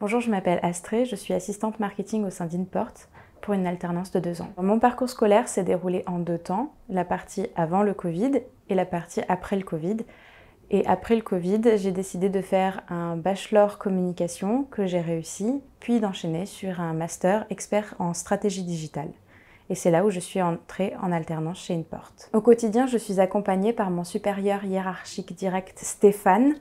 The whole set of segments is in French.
Bonjour, je m'appelle Astrée, je suis assistante marketing au sein d'Inport pour une alternance de deux ans. Mon parcours scolaire s'est déroulé en deux temps, la partie avant le Covid et la partie après le Covid. Et après le Covid, j'ai décidé de faire un bachelor communication que j'ai réussi, puis d'enchaîner sur un master expert en stratégie digitale. Et c'est là où je suis entrée en alternance chez Inport. Au quotidien, je suis accompagnée par mon supérieur hiérarchique direct Stéphane,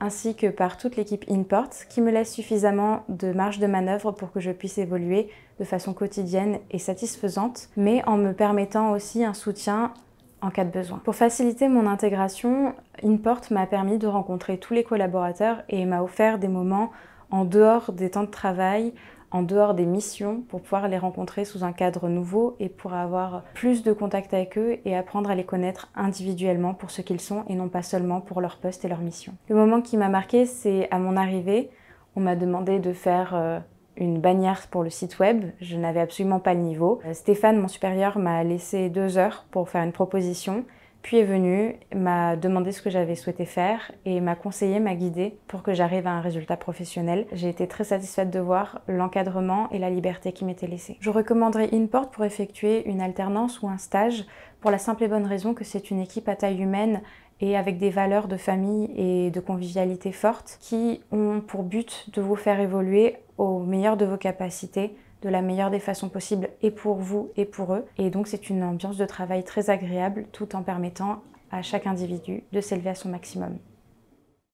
ainsi que par toute l'équipe Inport, qui me laisse suffisamment de marge de manœuvre pour que je puisse évoluer de façon quotidienne et satisfaisante, mais en me permettant aussi un soutien en cas de besoin. Pour faciliter mon intégration, Inport m'a permis de rencontrer tous les collaborateurs et m'a offert des moments en dehors des temps de travail en dehors des missions pour pouvoir les rencontrer sous un cadre nouveau et pour avoir plus de contact avec eux et apprendre à les connaître individuellement pour ce qu'ils sont et non pas seulement pour leur poste et leur mission. Le moment qui m'a marqué, c'est à mon arrivée, on m'a demandé de faire euh, une bannière pour le site web. Je n'avais absolument pas le niveau. Euh, Stéphane, mon supérieur, m'a laissé deux heures pour faire une proposition puis est venu, m'a demandé ce que j'avais souhaité faire et m'a conseillé, m'a guidé pour que j'arrive à un résultat professionnel. J'ai été très satisfaite de voir l'encadrement et la liberté qui m'étaient laissées. Je recommanderais InPort pour effectuer une alternance ou un stage pour la simple et bonne raison que c'est une équipe à taille humaine et avec des valeurs de famille et de convivialité fortes qui ont pour but de vous faire évoluer au meilleur de vos capacités de la meilleure des façons possibles et pour vous et pour eux. Et donc c'est une ambiance de travail très agréable tout en permettant à chaque individu de s'élever à son maximum.